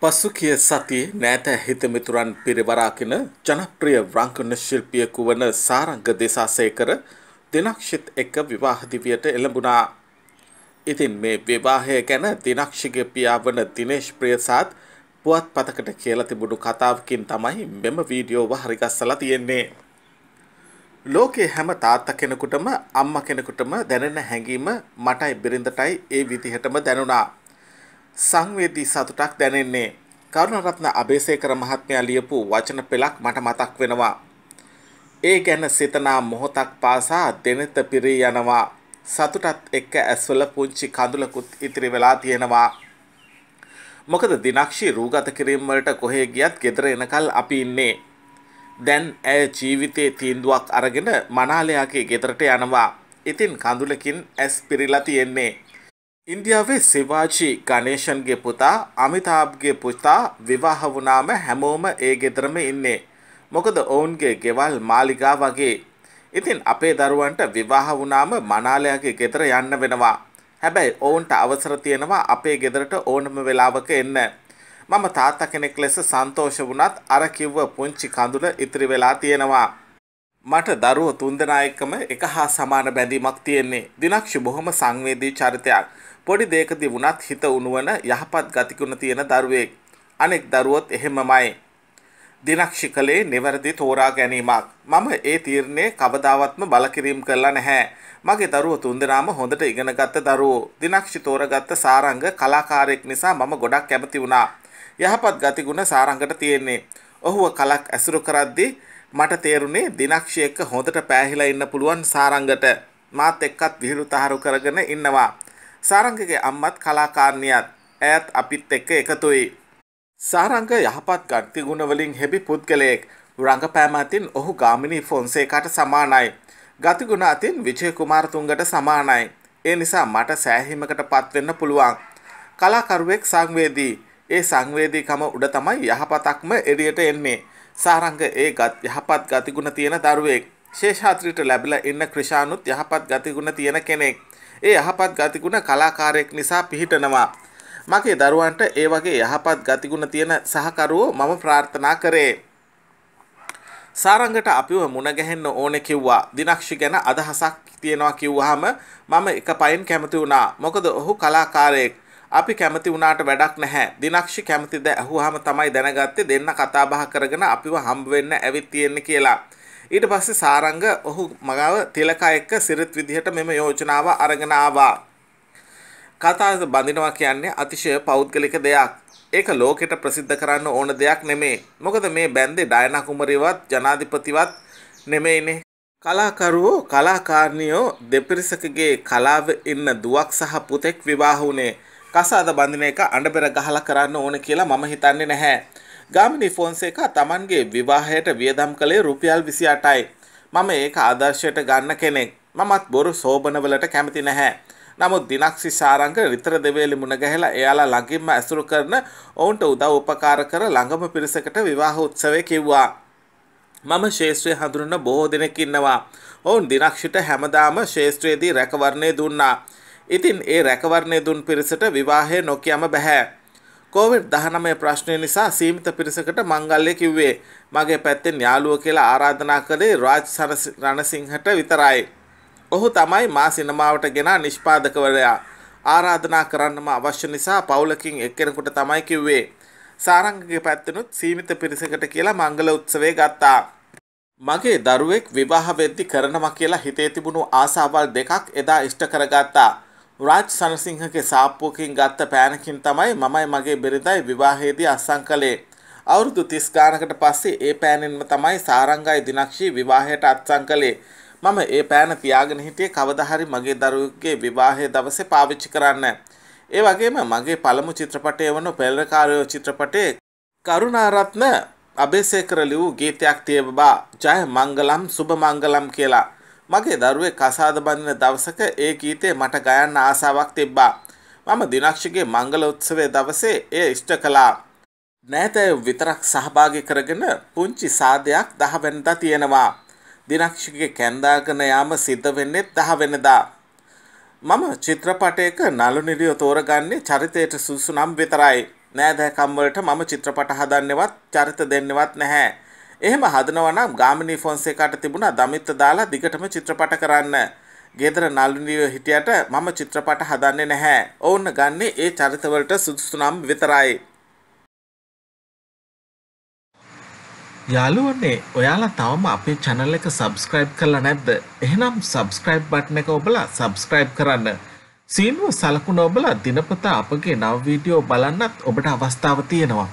පසුකිය සතියේ නෑත හිතමිතුරන් පිරිවරාගෙන ජනප්‍රිය රංගන ශිල්පියෙකු වන සාරංග දෙසාසේකර දිනක්ෂිත් එක්ක විවාහ දිවියට එළඹුණා. ඉතින් මේ විවාහය ගැන දිනක්ෂිගේ පියා වන දිනේෂ් ප්‍රියසාත් පුවත්පතකට කියලා තිබුණු කතාවකින් තමයි මෙම වීඩියෝව හරිගස්සලා තියෙන්නේ. ලෝකේ හැම තාත්තා කෙනෙකුටම අම්මා කෙනෙකුටම දැනෙන හැඟීම මටයි බිරිඳටයි ඒ විදිහටම දැනුණා. සංවේදී සතුටක් දැනෙන්නේ. කරුණරත්න අබේසේකර මහත්මයා ලියපු වචන පෙළක් මට මතක් වෙනවා. ඒ ගැන සිතනා මොහොතක් පාසා දෙනෙත පිරී යනවා. සතුටත් එක්ක ඇස්වල පුංචි කඳුලකුත් ඉතිරි වෙලා තියෙනවා. මොකද දිනක්ෂි රූගත කිරීම වලට කොහේ ගියත් ගෙදර එනකල් අපි ඉන්නේ. දැන් ඇය ජීවිතයේ තීන්දුවක් අරගෙන මනාලයාගේ ගෙදරට යනවා. ඉතින් කඳුලකින් ඇස් පිරීලා තියෙන්නේ. ඉන්දියාවේ සිවාචි ගනේෂන්ගේ පුතා අමිතාබ්ගේ පුතා විවාහ වුණාම හැමෝම ඒ ගෙදරම ඉන්නේ. මොකද ඔවුන්ගේ ගෙවල් මාලිගා වගේ. ඉතින් අපේ දරුවන්ට විවාහ වුණාම මනාලයාගේ ගෙදර යන්න වෙනවා. හැබැයි ඔවුන්ට අවසර තියෙනවා අපේ ගෙදරට ඕනම වෙලාවක එන්න. මම තාත්තා කෙනෙක් ලෙස සන්තෝෂ වුණත් අර කිව්ව පුංචි කඳුල ඉතිරි වෙලා තියෙනවා. මට දරුව තුන්දෙනා එක්කම එක හා සමාන බැඳීමක් තියෙන්නේ. දිනක්ෂි බොහොම සංවේදී චරිතයක්. පොඩි දේකදී වුණත් හිත උණුවන යහපත් ගතිගුණ තියෙන දරුවෙක්. අනෙක් දරුවොත් එහෙමමයි. දිනක්ෂිකලේ නිවැරදි තෝරා ගැනීමක්. මම ඒ තීරණය කවදාවත්ම බලකිරීම කළා නැහැ. මගේ දරුවෝ තුන්දෙනාම හොඳට ඉගෙනගත්ත දරුවෝ. දිනක්ෂි තෝරගත්ත සාරංග කලාකාරයෙක් නිසා මම ගොඩක් කැමති වුණා. යහපත් ගතිගුණ සාරංගට තියෙන්නේ. ඔහුව කලක් ඇසුරු කරද්දී මට තේරුණේ දිනක්ෂි එක්ක හොඳට පෑහිලා ඉන්න පුළුවන් සාරංගට. මාත් එක්කත් විහිළු තහරු කරගෙන ඉන්නවා. සාරංගගේ අම්මත් කලාකාරණයත් ඇයත් අපිත් එක්ක එකතුයි. සාරංග යහපත් ගත්තිගුණවලින් හෙබි පුද්ගලයෙක් රඟපෑම අතින් ඔහු ගාමිණී ෆොන්සේකට සමානයි. ගතිගුණ අතින් විජය කුමාරතුංගට සමානයි. ඒ නිසා මට සෑහීමකට පත්වෙන්න පුළුවන්. කලාකරුවෙක් සංවේදී. ඒ සංවේදීකම උඩ තමයි යහපතක්ම එරියට එන්නේ. සාරංග ඒ ගත් යහපත් ගතිගුණ තියෙන දරුවෙක්. ශේෂාත්‍රීට ලැබිලා ඉන්න ක්‍රිෂානුත් යහපත් ගතිගුණ තියෙන කෙනෙක්. ඒ යහපත් ගතිගුණ කලාකාරයෙක් නිසා පිහිටනවා. මගේ දරුවන්ට ඒ වගේ යහපත් ගතිගුණ තියෙන සහකරුවෝ මම ප්‍රාර්ථනා කරේ. සාරංගට අපිව මුණගැහෙන්න ඕන කිව්වා දිනක්ෂි ගැන අදහසක් තියෙනවා කිව්වහම මම එක පයින් කැමති වුණා මොකද ඔහු කලාකාරයෙක් අපි කැමති වුණාට වැඩක් නැහැ දිනක්ෂි කැමතිද ඇහුවහම තමයි දැනගත්තේ දෙන්න කතා බහ කරගෙන අපිව හම්බ වෙන්න ඇවිත් තියෙන්නේ කියලා ඊට පස්සේ සාරංග ඔහු මගාව තිලකා එක්ක සිරිත් විදිහට මෙම යෝජනාව අරගෙන ආවා. කතාව බඳිනවා කියන්නේ අතිශය පෞද්ගලික දෙයක්. ඒක ලෝකෙට ප්‍රසිද්ධ කරන්න ඕන දෙයක් නෙමේ. මොකද මේ බැන්දේ ඩයනා කුමරියවත් ජනාධිපතිවත් නෙමෙයිනේ. කලාකරුවෝ කලාකාරණියෝ දෙපිරිසකගේ කලාව ඉන්න දුවක් සහ පුතෙක් විවාහ වුණේ. කසාද බඳින එක අඬබෙර ගහලා කරන්න ඕන කියලා මම හිතන්නේ නැහැ. ගාමිණී ෆොන්සේකා තමන්ගේ විවාහයට වියදම් කළේ රුපියල් 28යි. මම ඒක ආදර්ශයට ගන්න කෙනෙක්. මමත් බොරු සෝබනවලට කැමති නැහැ. නමුත් දිනක් සිසාරංග විතර දෙවේලි මුණ ගැහලා එයාලා ළඟින්ම ඇසුරු කරන ඔවුන්ට උදව් උපකාර කර ළඟම පිරිසකට විවාහ උත්සවය කිව්වා. මම ශේෂත්‍රය හඳුනන බොහෝ දෙනෙක් ඉන්නවා. ඔවුන් දිනක්ෂිට හැමදාම ශේෂත්‍රයේදී රැකවරණය දුන්නා. ඉතින් ඒ රැකවරණය දුන් පිරිසට විවාහය නොකියම බැහැ. කෝවිඩ් 19 ප්‍රශ්නය නිසා සීමිත පිරිසකට මංගල්‍ය කිව්වේ මගේ පැත්තෙන් යාළුව කියලා ආරාධනා කළේ රාජ් රණසිංහට විතරයි. ඔහු තමයි මා සිනමාවට ගෙන නිෂ්පාදකවරයා. ආරාධනා කරන්නම අවශ්‍ය නිසා පවුලකින් එක්කෙනෙකුට තමයි කිව්වේ. සාරංගගේ පැත්තනුත් සීමිත පිරිසකට කියලා මංගල උත්සවය ගත්තා. මගේ දරුවෙක් විවාහ වෙද්දි කරනවා කියලා හිතේ තිබුණු ආසාවල් දෙකක් එදා ඉෂ්ට කරගත්තා. රාජ් සනසිංහගේ සාප්පුවකින් ගත්ත පෑනකින් තමයි මමයි මගේ බිරිඳයි විවාහයේදී අත්සන් කළේ. අවුරුදු 30 ගානකට පස්සේ ඒ පෑනෙන්ම තමයි සාරංගයි දිනක්ෂී විවාහයට අත්සන් කළේ. මම ඒ පෑන තියාගෙන හිටියේ කවදා හරි මගේ දරුවෙකුගේ විවාහයේ දවසේ පාවිච්චි කරන්න. ඒ වගේම මගේ පළමු චිත්‍රපටය වන පෙළරකාරයෝ චිත්‍රපටයේ කරුණාරත්න අබේසේකර ලියූ ගීතයක් තියබබා ජය මංගලම් සුබ මංගලම් කියලා. මගේ දරුවේ කසාද බඳින දවසක ඒ ගීතේ මට ගයන්න ආසාවක් තිබ්බා. මම දිනක්ෂගේ මංගල උත්සවය දවසේ එය ඉෂ්ට කළා. නෑතැය විතරක් සහභාගි කරගෙන පුංචි සාදයක් දහවෙනදා තියෙනවා. දිනක්ෂගේ කැන්දාගෙන යාම සිද්ධ වෙන්නෙත් දහවෙනදා. මම චිත්‍රපටයක නලු නිලිය තෝරගන්නේ චරිතයට සුසුනම් විතරයි. නෑදැකම්වලට මම චිත්‍රපට හදන්නෙවත් චරිත දෙන්නෙවත් නැහැ. එහෙම හදනවනම් ගාමිණී ෆොන්සේකාට තිබුණා දමිත්ත දාලා දිගටම චිත්‍රපට කරන්න. ගෙදර නළුනිව හිටියට මම චිත්‍රපට හදන්නේ නැහැ. ඔවුන් ගන්නේ ඒ චරිතවලට සුදුසු නම් විතරයි. යාළුවනේ ඔයාලා තවම අපේ channel එක subscribe කරලා නැද්ද? එහෙනම් subscribe button එක ඔබලා subscribe කරන්න. සීනුව සලකුණ ඔබලා දිනපතා අපගේ නව වීඩියෝ බලන්නත් ඔබට අවස්ථාව තියෙනවා.